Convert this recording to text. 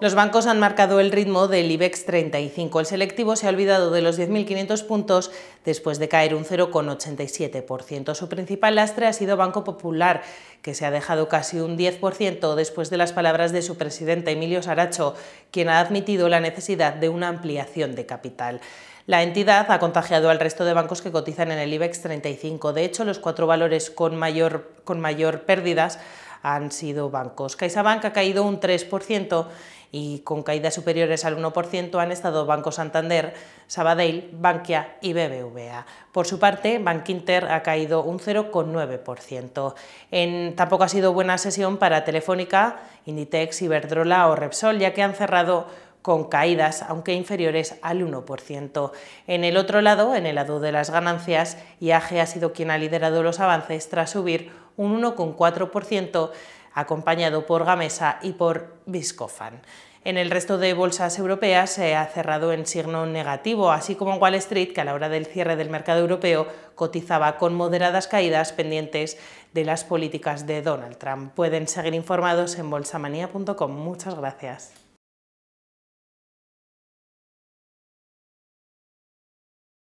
Los bancos han marcado el ritmo del IBEX 35. El selectivo se ha olvidado de los 10.500 puntos después de caer un 0,87%. Su principal lastre ha sido Banco Popular, que se ha dejado casi un 10% después de las palabras de su presidente Emilio Saracho, quien ha admitido la necesidad de una ampliación de capital. La entidad ha contagiado al resto de bancos que cotizan en el IBEX 35. De hecho, los cuatro valores con mayor, con mayor pérdidas han sido bancos. CaixaBank ha caído un 3% y con caídas superiores al 1% han estado Banco Santander, Sabadell, Bankia y BBVA. Por su parte, Inter ha caído un 0,9%. En, tampoco ha sido buena sesión para Telefónica, Inditex, Iberdrola o Repsol, ya que han cerrado con caídas, aunque inferiores al 1%. En el otro lado, en el lado de las ganancias, IAG ha sido quien ha liderado los avances tras subir un 1,4%, acompañado por Gamesa y por Biscofan. En el resto de bolsas europeas se ha cerrado en signo negativo, así como Wall Street, que a la hora del cierre del mercado europeo cotizaba con moderadas caídas pendientes de las políticas de Donald Trump. Pueden seguir informados en bolsamanía.com Muchas gracias.